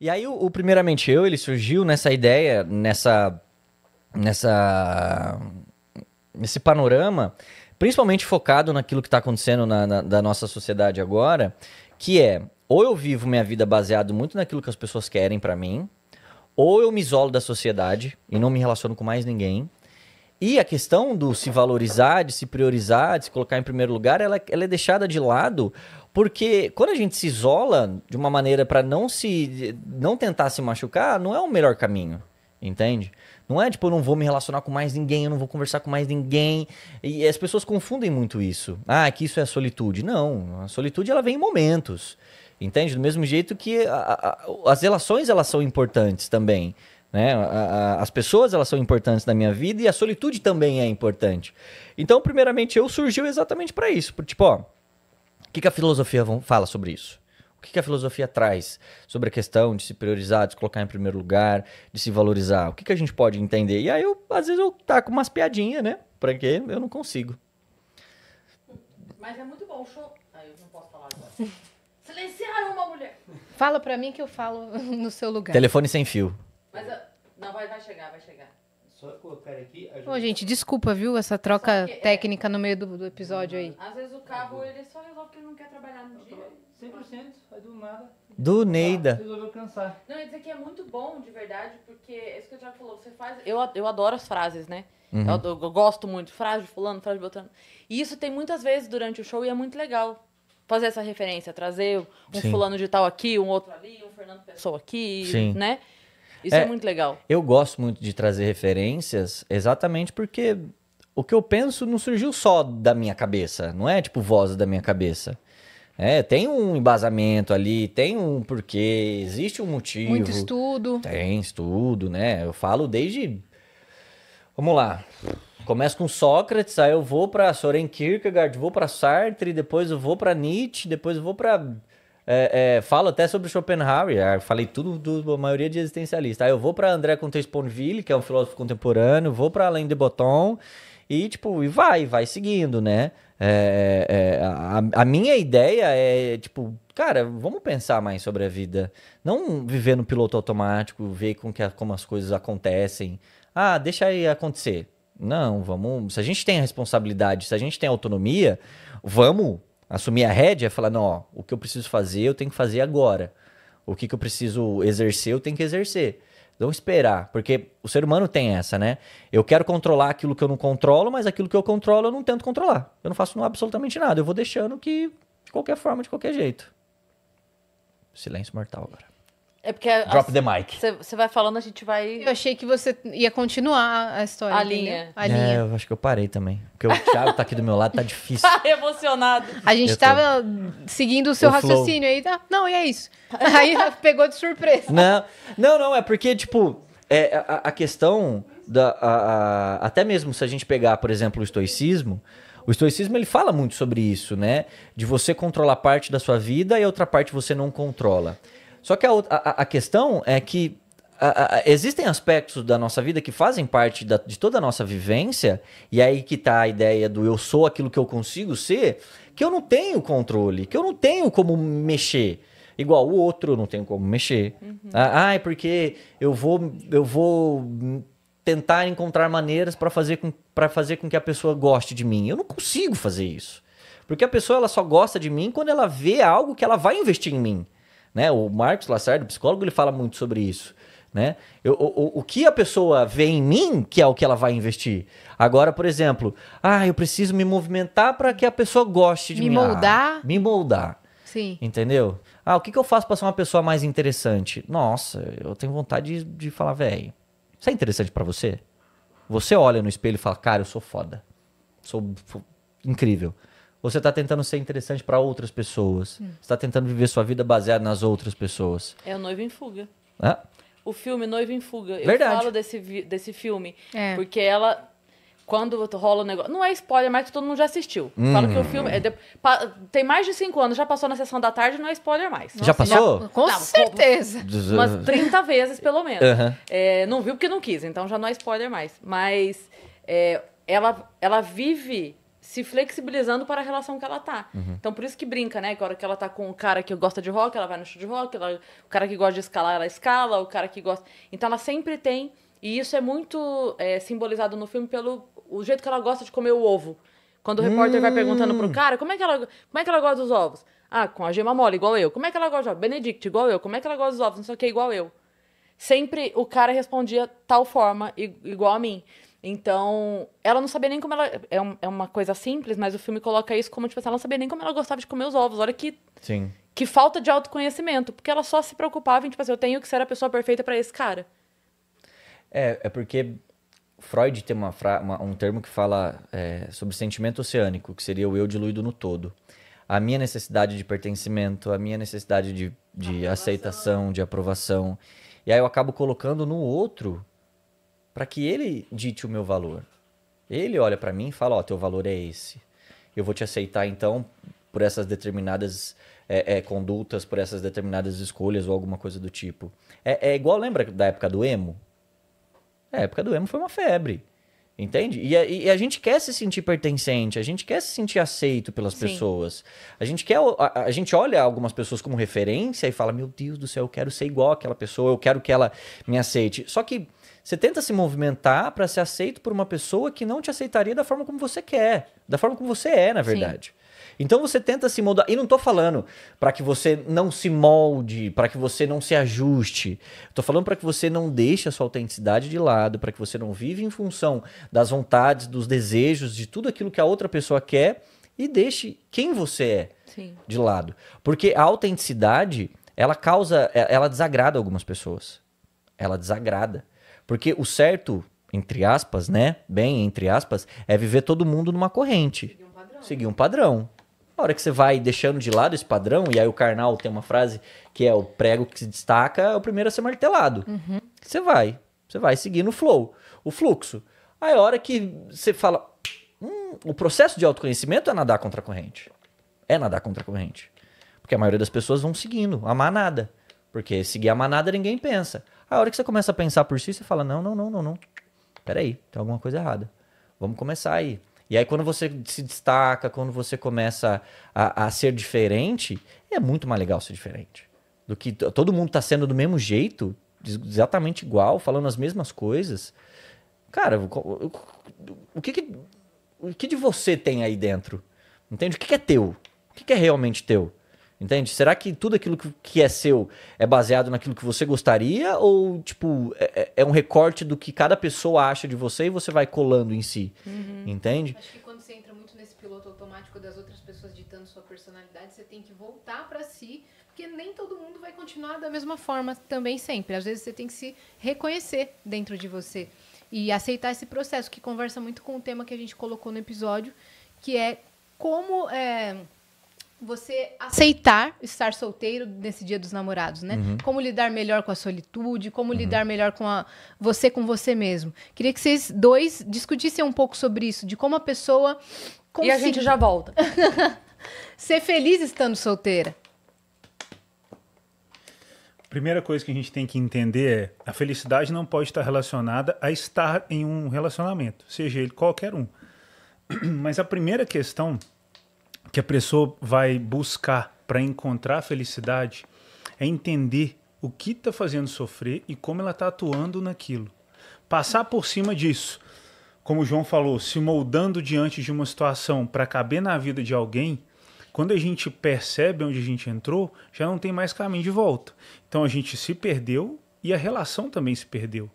E aí, o, o Primeiramente Eu, ele surgiu nessa ideia, nessa. nessa. nesse panorama, principalmente focado naquilo que está acontecendo na, na, da nossa sociedade agora, que é ou eu vivo minha vida baseado muito naquilo que as pessoas querem para mim, ou eu me isolo da sociedade e não me relaciono com mais ninguém. E a questão do se valorizar, de se priorizar, de se colocar em primeiro lugar, ela, é, ela é deixada de lado porque quando a gente se isola de uma maneira para não se não tentar se machucar, não é o melhor caminho, entende? Não é tipo, eu não vou me relacionar com mais ninguém, eu não vou conversar com mais ninguém. E as pessoas confundem muito isso. Ah, que isso é solitude. Não, a solitude ela vem em momentos. Entende? Do mesmo jeito que a, a, as relações elas são importantes também. Né? A, as pessoas elas são importantes na minha vida e a solitude também é importante. Então, primeiramente, eu surgiu exatamente para isso. Tipo, ó, o que, que a filosofia fala sobre isso? O que, que a filosofia traz sobre a questão de se priorizar, de se colocar em primeiro lugar, de se valorizar? O que, que a gente pode entender? E aí, eu, às vezes, eu taco umas piadinhas, né? quê? eu não consigo. Mas é muito bom o show. Ah, eu não posso falar agora. Silenciaram uma mulher. Fala pra mim que eu falo no seu lugar. Telefone sem fio. Mas eu... Ah, não, vai, vai chegar, vai chegar. Só colocar aqui. Ajuda. Bom, gente, desculpa, viu, essa troca é- técnica é... no meio do, do episódio aí. Às vezes o cabo ele só resolve que ele não quer trabalhar no dia. 100%, aí é do nada. Do Neida. Resolveu cansar. Não, isso aqui é muito bom, de verdade, porque é isso que eu já falou, você faz. Eu, eu adoro as frases, né? Uhum. Eu, eu, gosto muito. Frase de fulano, frase de Beltrano. E isso tem muitas vezes durante o show e é muito legal. Fazer essa referência, trazer um Sim. fulano de tal aqui, um outro ali, um Fernando Pessoa aqui, Sim. né? Sim. Isso é, é muito legal. Eu gosto muito de trazer referências exatamente porque o que eu penso não surgiu só da minha cabeça, não é tipo voz da minha cabeça. É, tem um embasamento ali, tem um porquê, existe um motivo. Muito estudo. Tem estudo, né? Eu falo desde. Vamos lá. Começo com Sócrates, aí eu vou para Soren Kierkegaard, vou para Sartre, depois eu vou para Nietzsche, depois eu vou para é, é, falo até sobre Schopenhauer, ah, falei tudo da maioria de existencialista. Aí ah, eu vou para André Comte Sponville, que é um filósofo contemporâneo, vou para Alain de Botton e tipo, e vai, vai seguindo, né? É, é, a, a, minha ideia é, tipo, cara, vamos pensar mais sobre a vida. Não viver no piloto automático, ver com que, como as coisas acontecem. Ah, deixa aí acontecer. Não, vamos. Se a gente tem a responsabilidade, se a gente tem autonomia, vamos Assumir a rédea é falar, não, ó, o que eu preciso fazer, eu tenho que fazer agora. O que, que eu preciso exercer, eu tenho que exercer. Não esperar, porque o ser humano tem essa, né? Eu quero controlar aquilo que eu não controlo, mas aquilo que eu controlo eu não tento controlar. Eu não faço absolutamente nada, eu vou deixando que de qualquer forma, de qualquer jeito. Silêncio mortal agora. É porque. Drop the mic. Você vai falando, a gente vai. Eu achei que você ia continuar a história. A linha. A é, linha. eu acho que eu parei também. Porque o Thiago tá aqui do meu lado, tá difícil. tá emocionado. A gente eu tava tô... seguindo o seu o raciocínio aí, tá? Não, e é isso. Aí pegou de surpresa. Não, não, não, é porque, tipo, é, a, a questão da. A, a, até mesmo se a gente pegar, por exemplo, o estoicismo. O estoicismo ele fala muito sobre isso, né? De você controlar parte da sua vida e outra parte você não controla. Só que a, a, a questão é que a, existem aspectos da nossa vida que fazem parte da, de toda a nossa vivência, e aí que tá a ideia do eu sou aquilo que eu consigo ser, que eu não tenho controle, que eu não tenho como mexer igual o outro, eu não tenho como mexer. Uhum. Ah, é porque eu vou, eu vou tentar encontrar maneiras para fazer, com, fazer com que a pessoa goste de mim. Eu não consigo fazer isso. Porque a pessoa ela só gosta de mim quando ela vê algo que ela vai investir em mim. Né? O Marcos Lacerda, psicólogo, ele fala muito sobre isso. Né? Eu, o, o que a pessoa vê em mim que é o que ela vai investir. Agora, por exemplo, ah, eu preciso me movimentar para que a pessoa goste de me mim. Me ah, moldar. Ah, me moldar. Sim. Entendeu? Ah, o que, que eu faço para ser uma pessoa mais interessante? Nossa, eu tenho vontade de, de falar, velho, isso é interessante para você? Você olha no espelho e fala, cara, eu sou foda. Sou, sou incrível você está tentando ser interessante para outras pessoas? Hum. Você está tentando viver sua vida baseada nas outras pessoas? É o Noivo em Fuga. O filme Noivo em Fuga. Verdade. Eu falo desse, desse filme. É. Porque ela quando rola o um negócio. Não é spoiler, mas todo mundo já assistiu. Hum. Falo que o uhum. filme. É de... pa... Tem mais de cinco anos, já passou na sessão da tarde, não é spoiler mais. Nossa, já passou? Já... Com não, certeza. Com... Umas 30 vezes, pelo menos. Uhum. É, não viu porque não quis, então já não é spoiler mais. Mas é, ela, ela vive se flexibilizando para a relação que ela tá. Uhum. Então por isso que brinca, né? Que a hora que ela tá com o cara que gosta de rock, ela vai no show de rock, ela, o cara que gosta de escalar, ela escala, o cara que gosta. Então ela sempre tem. E isso é muito é, simbolizado no filme pelo o jeito que ela gosta de comer o ovo. Quando o hum. repórter vai perguntando pro hum. cara como é que ela, como é que ela gosta dos ovos. Ah, com a gema mole, igual eu. Como é que ela gosta de Benedict, igual eu. Como é que ela gosta dos ovos? Não sei o que, igual eu. Sempre o cara respondia tal forma, igual a mim. Então, ela não sabia nem como ela. É, um, é uma coisa simples, mas o filme coloca isso como, tipo assim, ela não sabia nem como ela gostava de comer os ovos. Olha que. Sim. Que falta de autoconhecimento. Porque ela só se preocupava em, tipo assim, eu tenho que ser a pessoa perfeita para esse cara. É, é porque Freud tem uma, uma um termo que fala é, sobre sentimento oceânico, que seria o eu diluído no todo. A minha necessidade de pertencimento, a minha necessidade de, de aceitação, de aprovação. E aí eu acabo colocando no outro para que ele dite o meu valor. Ele olha para mim e fala: Ó, teu valor é esse. Eu vou te aceitar então por essas determinadas é, é, condutas, por essas determinadas escolhas ou alguma coisa do tipo. É, é, igual, lembra da época do emo? A época do emo foi uma febre. Entende? E a, e a gente quer se sentir pertencente, a gente quer se sentir aceito pelas Sim. pessoas. A gente quer. A, a, gente olha algumas pessoas como referência e fala: Meu Deus do céu, eu quero ser igual àquela pessoa, eu quero que ela me aceite. Só que você tenta se movimentar para ser aceito por uma pessoa que não te aceitaria da forma como você quer, da forma como você é, na verdade. Sim. Então você tenta se moldar. E não estou falando para que você não se molde, para que você não se ajuste. Estou falando para que você não deixe a sua autenticidade de lado, para que você não vive em função das vontades, dos desejos, de tudo aquilo que a outra pessoa quer e deixe quem você é Sim. de lado. Porque a autenticidade, ela causa, é, ela desagrada algumas pessoas. Ela desagrada. Porque o certo, entre aspas, né? Bem, entre aspas, é viver todo mundo numa corrente. Seguir um padrão. Seguir um padrão. A hora que você vai deixando de lado esse padrão, e aí o Karnal tem uma frase que é o prego que se destaca é o primeiro a ser martelado. Uhum. Você vai. Você vai seguindo o flow, o fluxo. Aí a hora que você fala. Hum, o processo de autoconhecimento é nadar contra a corrente. É nadar contra a corrente. Porque a maioria das pessoas vão seguindo a manada. Porque seguir a manada ninguém pensa. A hora que você começa a pensar por si, você fala: não, não, não, não, não. Peraí, tem alguma coisa errada. Vamos começar aí. E aí, quando você se destaca, quando você começa a, a ser diferente, é muito mais legal ser diferente. Do que todo mundo tá sendo do mesmo jeito, exatamente igual, falando as mesmas coisas. Cara, o, o que, que, o que de você tem aí dentro? Entende? O que, que é teu? O que, que é realmente teu? Entende? Será que tudo aquilo que é seu é baseado naquilo que você gostaria? Ou, tipo, é, é, é um recorte do que cada pessoa acha de você e você vai colando em si? Uhum. Entende? Acho que quando você entra muito nesse piloto automático das outras pessoas ditando sua personalidade, você tem que voltar para si, porque nem todo mundo vai continuar da mesma forma também sempre. Às vezes você tem que se reconhecer dentro de você e aceitar esse processo, que conversa muito com o tema que a gente colocou no episódio, que é como. É, você aceitar estar solteiro nesse dia dos namorados, né? Uhum. Como lidar melhor com a solitude, como uhum. lidar melhor com a, você com você mesmo. Queria que vocês dois discutissem um pouco sobre isso, de como a pessoa consiga E a gente já volta. ser feliz estando solteira. Primeira coisa que a gente tem que entender é a felicidade não pode estar relacionada a estar em um relacionamento, seja ele qualquer um. Mas a primeira questão que a pessoa vai buscar para encontrar a felicidade é entender o que está fazendo sofrer e como ela está atuando naquilo. Passar por cima disso, como o João falou, se moldando diante de uma situação para caber na vida de alguém, quando a gente percebe onde a gente entrou, já não tem mais caminho de volta. Então a gente se perdeu e a relação também se perdeu.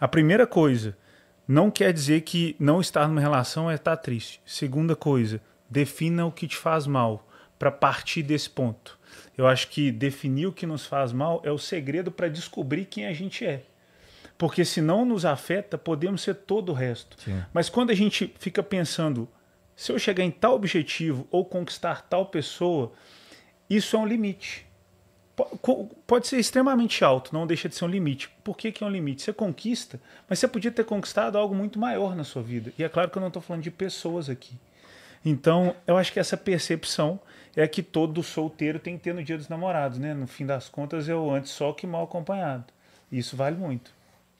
A primeira coisa, não quer dizer que não estar numa relação é estar tá triste. Segunda coisa, defina o que te faz mal, para partir desse ponto. Eu acho que definir o que nos faz mal é o segredo para descobrir quem a gente é. Porque se não nos afeta, podemos ser todo o resto. Sim. Mas quando a gente fica pensando, se eu chegar em tal objetivo ou conquistar tal pessoa, isso é um limite. Pode ser extremamente alto, não deixa de ser um limite. Por que, que é um limite? Você conquista, mas você podia ter conquistado algo muito maior na sua vida. E é claro que eu não estou falando de pessoas aqui. Então, eu acho que essa percepção é que todo solteiro tem que ter no dia dos namorados, né? No fim das contas, eu antes só que mal acompanhado. E isso vale muito.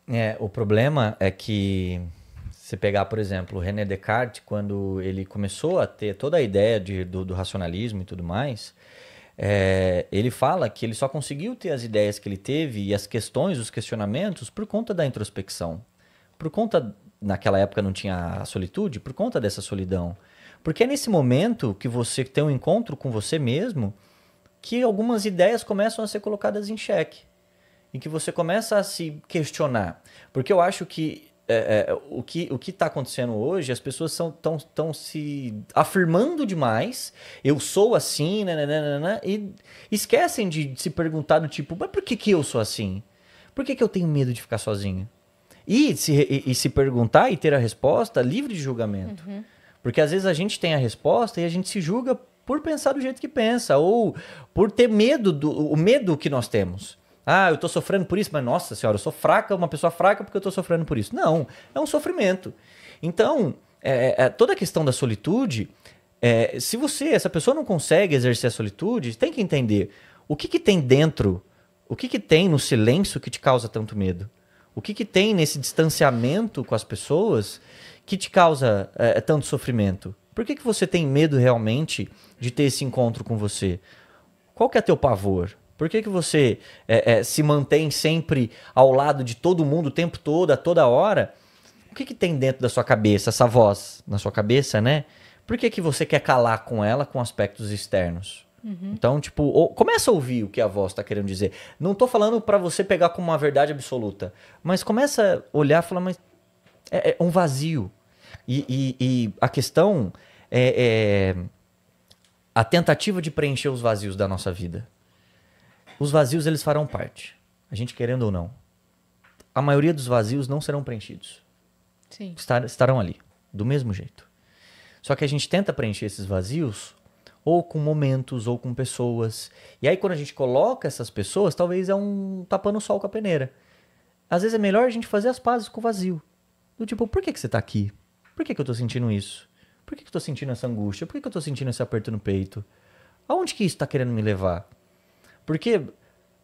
É, o problema é que se pegar, por exemplo, o René Descartes, quando ele começou a ter toda a ideia de, do, do racionalismo e tudo mais, é, ele fala que ele só conseguiu ter as ideias que ele teve e as questões, os questionamentos, por conta da introspecção. Por conta, naquela época não tinha a solitude, por conta dessa solidão. Porque é nesse momento que você tem um encontro com você mesmo que algumas ideias começam a ser colocadas em xeque. E que você começa a se questionar. Porque eu acho que é, é, o que o está acontecendo hoje, as pessoas estão tão, tão se afirmando demais, eu sou assim, nananana, né, né, né, e esquecem de se perguntar do tipo, mas por que, que eu sou assim? Por que, que eu tenho medo de ficar sozinho? E se, e, e se perguntar e ter a resposta livre de julgamento. Uhum. Porque às vezes a gente tem a resposta e a gente se julga por pensar do jeito que pensa, ou por ter medo do o medo que nós temos. Ah, eu tô sofrendo por isso, mas nossa senhora, eu sou fraca, uma pessoa fraca porque eu tô sofrendo por isso. Não, é um sofrimento. Então, é, é, é toda a questão da solitude, é, se você, essa pessoa não consegue exercer a solitude, tem que entender o que, que tem dentro, o que, que tem no silêncio que te causa tanto medo. O que, que tem nesse distanciamento com as pessoas que te causa é, é, tanto sofrimento? Por que, que você tem medo realmente de ter esse encontro com você? Qual que é teu pavor? Por que, que você é, é, se mantém sempre ao lado de todo mundo o tempo todo, a toda hora? O que, que tem dentro da sua cabeça, essa voz na sua cabeça, né? Por que, que você quer calar com ela com aspectos externos? Uhum. Então, tipo, ou, começa a ouvir o que a voz está querendo dizer. Não estou falando para você pegar como uma verdade absoluta, mas começa a olhar e falar, mas é, é um vazio. E, e, e a questão é, é a tentativa de preencher os vazios da nossa vida. Os vazios eles farão parte, a gente querendo ou não. A maioria dos vazios não serão preenchidos. Sim. estarão ali, do mesmo jeito. Só que a gente tenta preencher esses vazios ou com momentos, ou com pessoas. E aí, quando a gente coloca essas pessoas, talvez é um tapando o sol com a peneira. Às vezes é melhor a gente fazer as pazes com o vazio. Do tipo, por que, que você está aqui? Por que, que eu tô sentindo isso? Por que, que eu tô sentindo essa angústia? Por que, que eu tô sentindo esse aperto no peito? Aonde que isso tá querendo me levar? Porque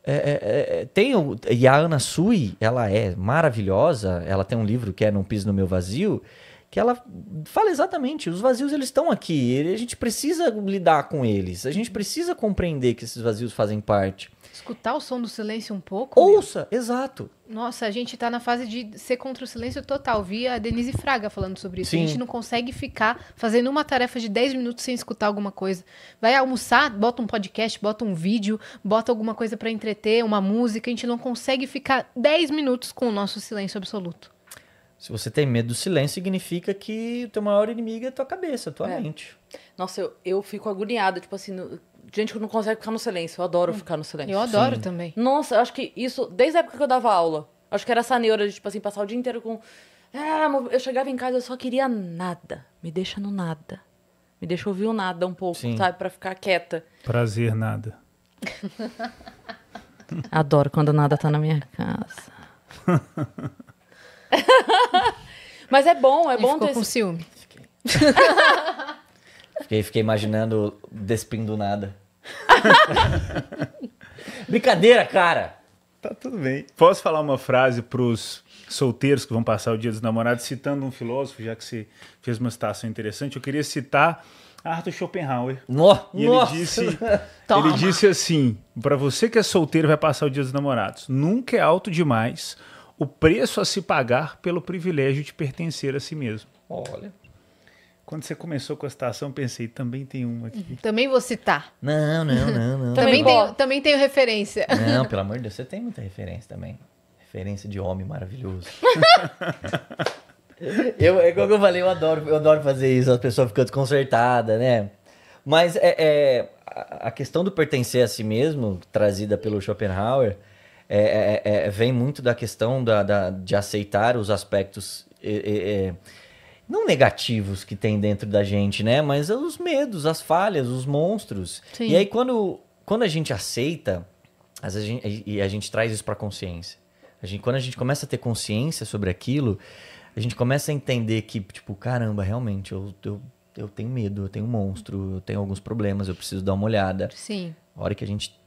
é, é, é, é tem o, e a Ana Sui, ela é maravilhosa, ela tem um livro que é Não Piso no Meu Vazio, que ela fala exatamente, os vazios eles estão aqui, a gente precisa lidar com eles, a gente precisa compreender que esses vazios fazem parte. Escutar o som do silêncio um pouco? Ouça, exato. Nossa, a gente está na fase de ser contra o silêncio total. Vi a Denise Fraga falando sobre isso. Sim. A gente não consegue ficar fazendo uma tarefa de 10 minutos sem escutar alguma coisa. Vai almoçar, bota um podcast, bota um vídeo, bota alguma coisa para entreter, uma música. A gente não consegue ficar 10 minutos com o nosso silêncio absoluto. Se você tem medo do silêncio, significa que o teu maior inimigo é a tua cabeça, a tua é. mente. Nossa, eu, eu fico agoniada, tipo assim, no, gente que não consegue ficar no silêncio. Eu adoro ficar no silêncio. Eu adoro Sim. também. Nossa, eu acho que isso, desde a época que eu dava aula, acho que era essa neura de, tipo assim, passar o dia inteiro com. Ah, eu chegava em casa, eu só queria nada. Me deixa no nada. Me deixa ouvir o nada um pouco, Sim. sabe? para ficar quieta. Prazer, nada. Adoro quando nada tá na minha casa. Mas é bom, é Ele bom ficou ter. com esse... ciúme. Fiquei, fiquei imaginando despindo nada. Brincadeira, cara! Tá tudo bem. Posso falar uma frase pros solteiros que vão passar o dia dos namorados, citando um filósofo, já que você fez uma citação interessante. Eu queria citar Arthur Schopenhauer. No, e nossa. ele disse, ele disse assim: para você que é solteiro vai passar o dia dos namorados, nunca é alto demais o preço a se pagar pelo privilégio de pertencer a si mesmo. Olha. Quando você começou com a citação, pensei, também tem uma aqui. Uhum. Também vou citar. Não, não, não, não. também, tenho, também tenho referência. Não, pelo amor de Deus, você tem muita referência também. Referência de homem maravilhoso. eu, é como eu falei, eu adoro, eu adoro fazer isso, as pessoas ficam desconcertadas, né? Mas é, é, a questão do pertencer a si mesmo, trazida pelo Schopenhauer, é, é, é, vem muito da questão da, da, de aceitar os aspectos não negativos que tem dentro da gente, né? Mas os medos, as falhas, os monstros. Sim. E aí quando, quando a gente aceita, às vezes a gente, e a gente traz isso para consciência. A gente, quando a gente começa a ter consciência sobre aquilo, a gente começa a entender que, tipo, caramba, realmente, eu, eu, eu tenho medo, eu tenho um monstro, eu tenho alguns problemas, eu preciso dar uma olhada. Sim. A hora que a gente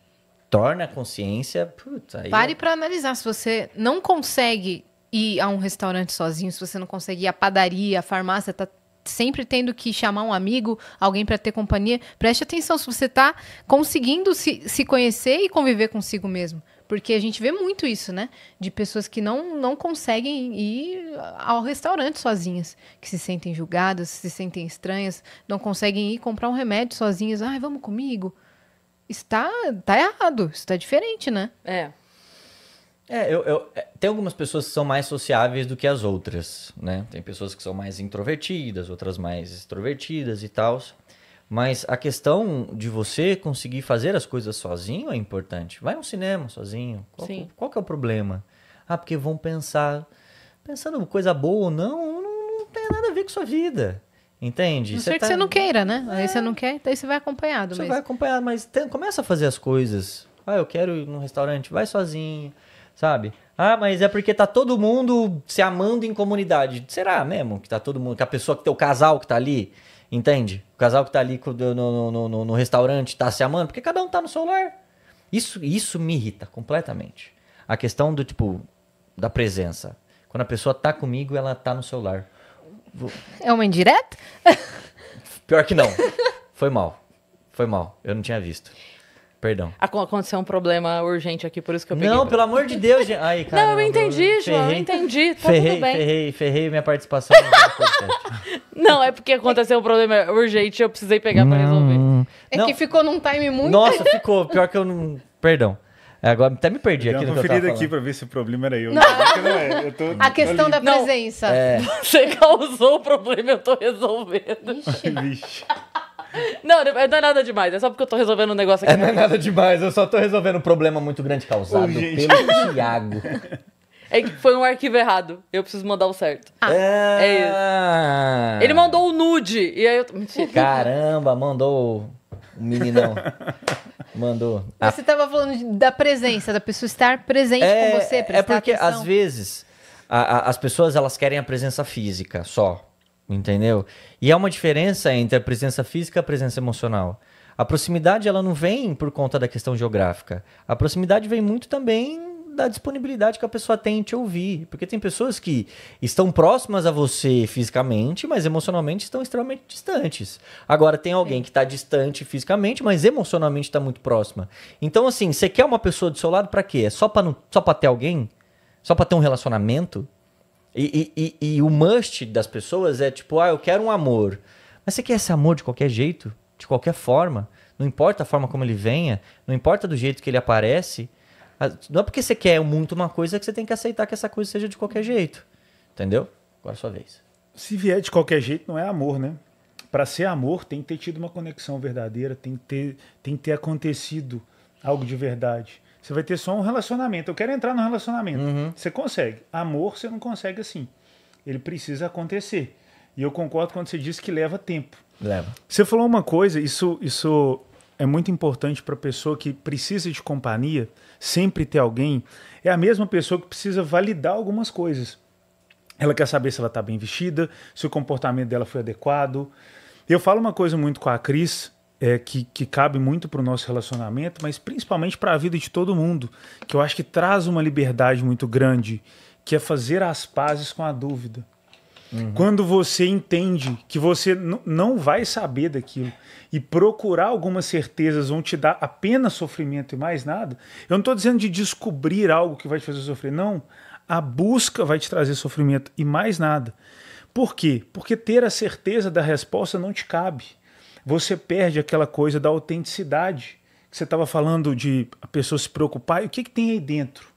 torna a consciência. Putz, aí Pare eu... para analisar. Se você não consegue ir a um restaurante sozinho, se você não consegue ir à padaria, à farmácia, tá sempre tendo que chamar um amigo, alguém para ter companhia, preste atenção se você tá conseguindo se, se conhecer e conviver consigo mesmo. Porque a gente vê muito isso, né? De pessoas que não, não conseguem ir ao restaurante sozinhas, que se sentem julgadas, se sentem estranhas, não conseguem ir comprar um remédio sozinhas. Ai, vamos comigo. Está tá errado, está diferente, né? É. É, eu, eu, é, tem algumas pessoas que são mais sociáveis do que as outras, né? Tem pessoas que são mais introvertidas, outras mais extrovertidas e tal. Mas a questão de você conseguir fazer as coisas sozinho é importante. Vai ao cinema sozinho. Qual, Sim. qual que é o problema? Ah, porque vão pensar. Pensando coisa boa ou não, não, não tem nada a ver com sua vida. Entende? Não sei tá... que você não queira, né? É. Aí você não quer, daí você vai acompanhado. Você mesmo. vai acompanhado, mas tem, começa a fazer as coisas. Ah, eu quero ir num restaurante, vai sozinho sabe? Ah, mas é porque tá todo mundo se amando em comunidade. Será mesmo que tá todo mundo, que a pessoa, que o casal que tá ali, entende? O casal que tá ali no, no, no, no restaurante tá se amando, porque cada um tá no celular Isso, isso me irrita completamente. A questão do tipo, da presença. Quando a pessoa tá comigo, ela tá no celular É uma indireta? Pior que não. Foi mal. Foi mal. Eu não tinha visto. Perdão. Aconteceu um problema urgente aqui, por isso que eu peguei. Não, pelo amor de Deus, gente. Ai, cara. Não, eu entendi, João, eu entendi. Tá ferrei, tudo bem. Ferrei, ferrei minha participação. não, é porque aconteceu um problema urgente e eu precisei pegar pra hum. resolver. É não. É que ficou num time muito... Nossa, ficou. Pior que eu não... Perdão. Agora até me perdi eu aqui no que eu tava aqui pra ver se o problema era eu. Não. não é. eu tô, a questão da presença. Não, é. Você causou o problema, eu tô resolvendo. Vixe. Vixe. Não, não é nada demais. É só porque eu tô resolvendo um negócio aqui. É, não é nada demais. Eu só tô resolvendo um problema muito grande causado pelo Thiago. É que foi um arquivo errado. Eu preciso mandar o certo. Ah. É... é isso. Ele mandou o nude. E aí eu. Mentira. Caramba, mandou o meninão. Mandou. Mas ah. Você estava falando de, da presença, da pessoa estar presente é, com você, prestar É porque, atenção. às vezes, a, a, as pessoas elas querem a presença física só entendeu? E é uma diferença entre a presença física e a presença emocional. A proximidade ela não vem por conta da questão geográfica. A proximidade vem muito também da disponibilidade que a pessoa tem em te ouvir. Porque tem pessoas que estão próximas a você fisicamente, mas emocionalmente estão extremamente distantes. Agora, tem alguém que está distante fisicamente, mas emocionalmente está muito próxima. Então, assim, você quer uma pessoa do seu lado para quê? É só para ter alguém? Só para ter um relacionamento? E, e, e, e o must das pessoas é tipo, ah, eu quero um amor. Mas você quer esse amor de qualquer jeito? De qualquer forma? Não importa a forma como ele venha? Não importa do jeito que ele aparece? Não é porque você quer muito uma coisa que você tem que aceitar que essa coisa seja de qualquer jeito. Entendeu? Agora é sua vez. Se vier de qualquer jeito, não é amor, né? Para ser amor, tem que ter tido uma conexão verdadeira, tem que ter, tem que ter acontecido algo de verdade. Você vai ter só um relacionamento. Eu quero entrar no relacionamento. Uhum. Você consegue. Amor, você não consegue assim. Ele precisa acontecer. E eu concordo quando você diz que leva tempo. Leva. Você falou uma coisa, isso, isso é muito importante para a pessoa que precisa de companhia, sempre ter alguém. É a mesma pessoa que precisa validar algumas coisas. Ela quer saber se ela está bem vestida, se o comportamento dela foi adequado. Eu falo uma coisa muito com a Cris, é, que, que cabe muito para o nosso relacionamento, mas principalmente para a vida de todo mundo, que eu acho que traz uma liberdade muito grande, que é fazer as pazes com a dúvida. Uhum. Quando você entende que você não vai saber daquilo e procurar algumas certezas vão te dar apenas sofrimento e mais nada, eu não estou dizendo de descobrir algo que vai te fazer sofrer, não. A busca vai te trazer sofrimento e mais nada. Por quê? Porque ter a certeza da resposta não te cabe você perde aquela coisa da autenticidade que você estava falando de a pessoa se preocupar e o que, que tem aí dentro.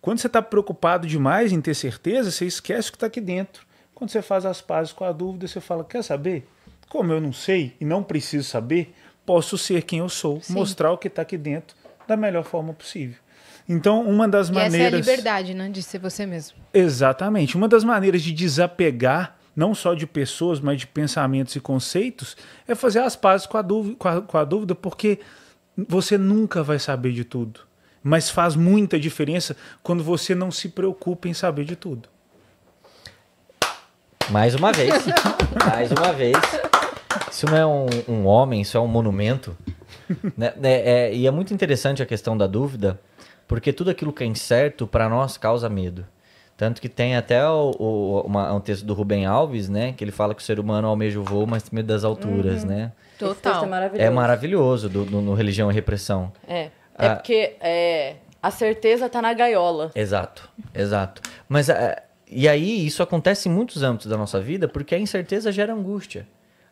Quando você está preocupado demais em ter certeza, você esquece o que está aqui dentro. Quando você faz as pazes com a dúvida, você fala: quer saber? Como eu não sei e não preciso saber, posso ser quem eu sou, Sim. mostrar o que está aqui dentro da melhor forma possível. Então, uma das e maneiras. Essa é a liberdade, né? De ser você mesmo. Exatamente. Uma das maneiras de desapegar não só de pessoas, mas de pensamentos e conceitos, é fazer as pazes com a dúvida, com a, com a dúvida porque você nunca vai saber de tudo. Mas faz muita diferença quando você não se preocupa em saber de tudo. Mais uma vez. mais uma vez. Isso não é um, um homem, isso é um monumento. né? É, é, e é muito interessante a questão da dúvida, porque tudo aquilo que é incerto, para nós, causa medo. Tanto que tem até o, o uma, um texto do Rubem Alves, né? Que ele fala que o ser humano almeja o voo, mas tem medo das alturas, uhum. né? Total. É maravilhoso. É maravilhoso do, do, no Religião e Repressão. É. Ah, é porque é, a certeza está na gaiola. Exato, exato. Mas, é, e aí, isso acontece em muitos âmbitos da nossa vida, porque a incerteza gera angústia.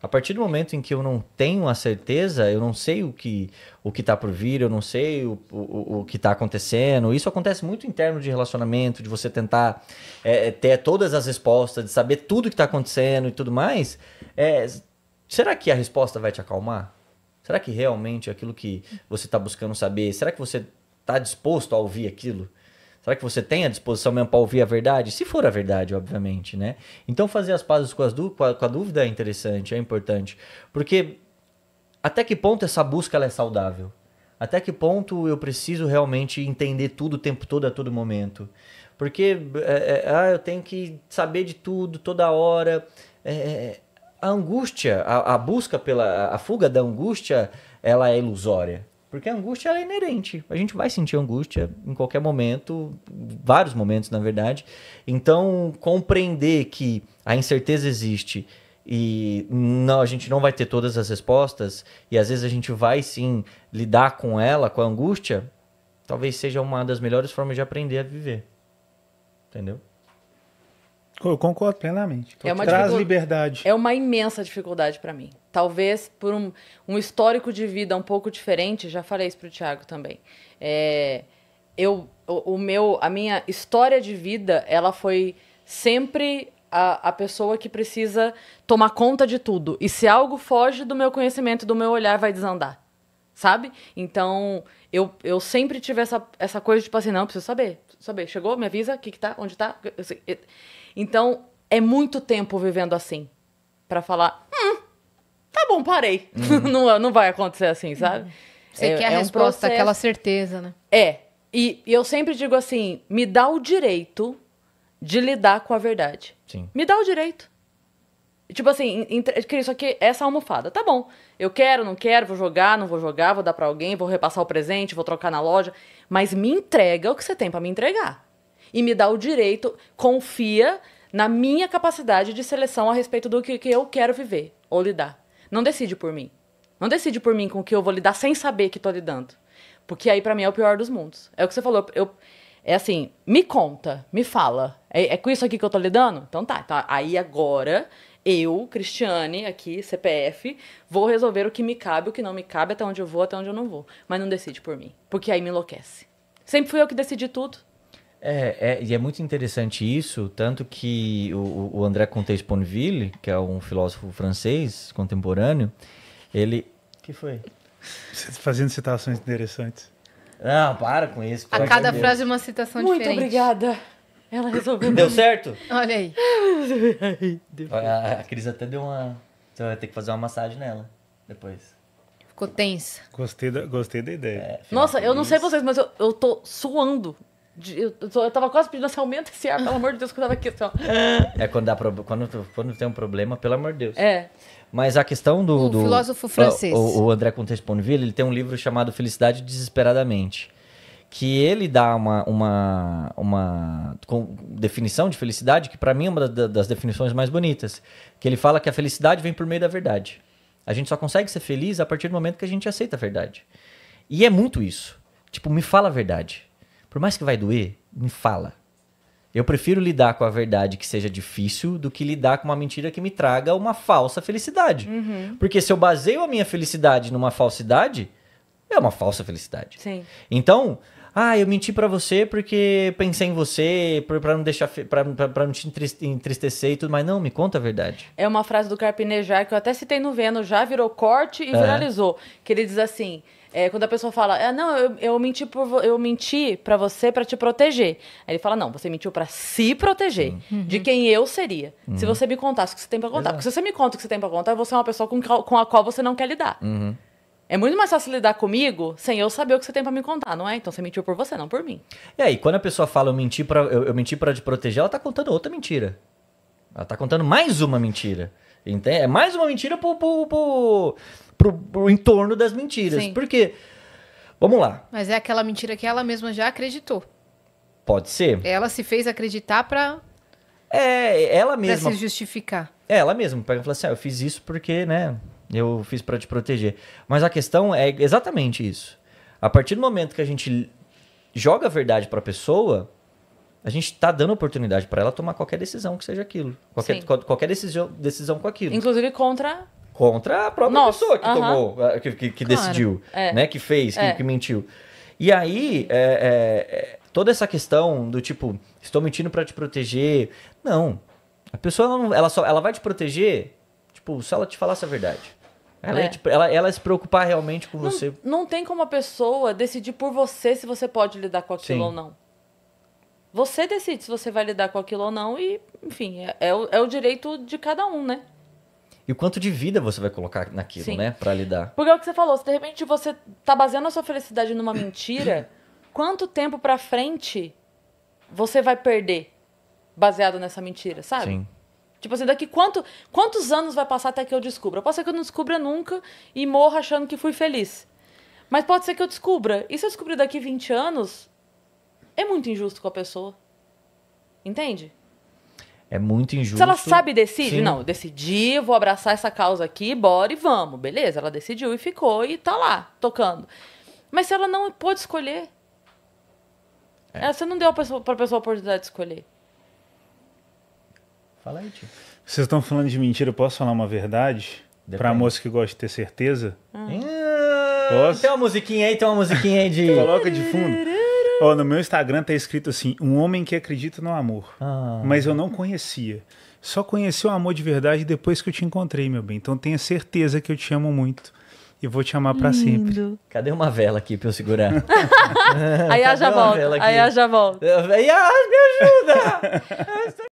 A partir do momento em que eu não tenho a certeza, eu não sei o que o que está por vir, eu não sei o, o, o que está acontecendo. Isso acontece muito em termos de relacionamento, de você tentar é, é ter todas as respostas, de saber tudo o que está acontecendo e tudo mais. É, será que a resposta vai te acalmar? Será que realmente é aquilo que você está buscando saber, será que você está disposto a ouvir aquilo? Será que você tem a disposição mesmo para ouvir a verdade? Se for a verdade, obviamente, né? Então fazer as pazes com, as com, a, com a dúvida é interessante, é importante. Porque até que ponto essa busca é saudável? Até que ponto eu preciso realmente entender tudo o tempo todo, a todo momento? Porque é, é, ah, eu tenho que saber de tudo, toda hora. É, é, é a angústia, a, a busca pela. a fuga da angústia, ela é ilusória. Porque a angústia é inerente. A gente vai sentir angústia em qualquer momento, vários momentos, na verdade. Então, compreender que a incerteza existe e não, a gente não vai ter todas as respostas, e às vezes a gente vai sim lidar com ela, com a angústia, talvez seja uma das melhores formas de aprender a viver. Entendeu? Eu concordo plenamente. É Traz dificu... liberdade. É uma imensa dificuldade para mim. Talvez por um, um, histórico de vida um pouco diferente, já falei isso para o Thiago também. É, eu, o, o, meu, a minha história de vida, ela foi sempre a, a pessoa que precisa tomar conta de tudo. E se algo foge do meu conhecimento, do meu olhar, vai desandar. Sabe? Então, eu, eu sempre tive essa, essa coisa, tipo assim, não, preciso saber saber. Chegou, me avisa, o que, que tá, onde tá. Então, é muito tempo vivendo assim. para falar, hum, tá bom, parei. Uhum. não, não vai acontecer assim, sabe? Uhum. Você é, quer é a resposta, um aquela certeza, né? É. E, e eu sempre digo assim: me dá o direito de lidar com a verdade. Sim. Me dá o direito. Tipo assim, entre, só é que é essa almofada. Tá bom, eu quero, não quero, vou jogar, não vou jogar, vou dar para alguém, vou repassar o presente, vou trocar na loja. Mas me entrega o que você tem para me entregar. E me dá o direito, confia na minha capacidade de seleção a respeito do que, que eu quero viver ou lidar. Não decide por mim. Não decide por mim com o que eu vou lidar sem saber que tô lidando. Porque aí para mim é o pior dos mundos. É o que você falou. Eu, é assim, me conta, me fala. É, é com isso aqui que eu tô lidando? Então tá. Então, aí agora eu, Cristiane, aqui, CPF, vou resolver o que me cabe, o que não me cabe, até onde eu vou, até onde eu não vou. Mas não decide por mim, porque aí me enlouquece. Sempre fui eu que decidi tudo. É, é e é muito interessante isso, tanto que o, o André Comte Sponville, que é um filósofo francês contemporâneo, ele. que foi? Fazendo citações interessantes. Não, para com isso. A cada frase é uma citação muito diferente. Muito obrigada. Ela resolveu. Deu certo? Olha aí. a, a Cris até deu uma. Você vai ter que fazer uma massagem nela depois. Ficou tensa. Gostei da, gostei da ideia. É, Nossa, eu não sei vocês, mas eu, eu tô suando. De, eu, tô, eu tava quase pedindo assim, aumenta esse ar, pelo amor de Deus, que eu tava aqui assim, ó. É quando, dá pro, quando, quando tem um problema, pelo amor de Deus. É. Mas a questão do. O do, filósofo francês. O, o André Comte Sponville, ele tem um livro chamado Felicidade Desesperadamente que ele dá uma, uma, uma definição de felicidade que para mim é uma das definições mais bonitas, que ele fala que a felicidade vem por meio da verdade. A gente só consegue ser feliz a partir do momento que a gente aceita a verdade. E é muito isso. Tipo, me fala a verdade. Por mais que vai doer, me fala. Eu prefiro lidar com a verdade que seja difícil do que lidar com uma mentira que me traga uma falsa felicidade. Uhum. Porque se eu baseio a minha felicidade numa falsidade, é uma falsa felicidade. Sim. Então, ah, eu menti para você porque pensei em você, para não deixar para não te entristecer e tudo mais. Não, me conta a verdade. É uma frase do Carpinejar que eu até citei no Vênus já virou corte e é. viralizou. Que ele diz assim: é, quando a pessoa fala, ah, não, eu, eu menti por, eu menti para você para te proteger. Aí ele fala, não, você mentiu para se proteger uhum. de quem eu seria. Uhum. Se você me contasse o que você tem para contar, Exato. porque se você me conta o que você tem para contar, você é uma pessoa com, com a qual você não quer lidar. Uhum. É muito mais fácil lidar comigo sem eu saber o que você tem para me contar, não é? Então você mentiu por você, não por mim. e aí, quando a pessoa fala eu menti para eu, eu, menti para te proteger, ela tá contando outra mentira. Ela tá contando mais uma mentira. Entende? É mais uma mentira pro, pro, pro, pro, pro entorno das mentiras. Sim. Porque. Vamos lá. Mas é aquela mentira que ela mesma já acreditou. Pode ser. Ela se fez acreditar para É, ela mesma. Pra se justificar. É, ela mesma. Pega e fala assim: ah, eu fiz isso porque, né? eu fiz para te proteger. Mas a questão é exatamente isso. A partir do momento que a gente joga a verdade para a pessoa, a gente está dando oportunidade para ela tomar qualquer decisão que seja aquilo. Qualquer, qualquer decisão, decisão com aquilo. Inclusive contra. Contra a própria Nossa, pessoa que uh -huh. tomou, que, que, que claro. decidiu, é. né? Que fez, é. que, que, mentiu. E aí, é, é, é, toda essa questão do tipo, estou mentindo para te proteger. Não. A pessoa ela, ela só, ela vai te proteger, tipo, se ela te falasse a verdade. Ela, é, é. tipo, ela, ela se preocupar realmente com não, você. Não tem como a pessoa decidir por você se você pode lidar com aquilo Sim. ou não. Você decide se você vai lidar com aquilo ou não e, enfim, é, é, o, é o direito de cada um, né? E o quanto de vida você vai colocar naquilo, Sim. né? Pra lidar. Porque é o que você falou, se de repente você tá baseando a sua felicidade numa mentira, quanto tempo pra frente você vai perder baseado nessa mentira, sabe? Sim. Tipo assim, daqui quanto, quantos anos vai passar até que eu descubra? Pode ser que eu não descubra nunca e morra achando que fui feliz. Mas pode ser que eu descubra. E se eu descobrir daqui 20 anos, é muito injusto com a pessoa. Entende? É muito injusto. Se ela sabe e decide, Sim. não, decidi, vou abraçar essa causa aqui, bora e vamos. Beleza, ela decidiu e ficou e tá lá, tocando. Mas se ela não pôde escolher, é. você não deu pra pessoa a oportunidade de escolher. Fala aí, tio. Vocês estão falando de mentira, eu posso falar uma verdade? Depende. Pra moça que gosta de ter certeza? Hum. hum. Ah, posso? Tem uma musiquinha aí, tem uma musiquinha aí de. Coloca de fundo. oh, no meu Instagram tá escrito assim: um homem que acredita no amor. Ah. Mas eu não conhecia. Só conheci o amor de verdade depois que eu te encontrei, meu bem. Então tenha certeza que eu te amo muito. E vou te amar para sempre. Cadê uma vela aqui pra eu segurar? aí já volta. Aí já volta. Aí me ajuda!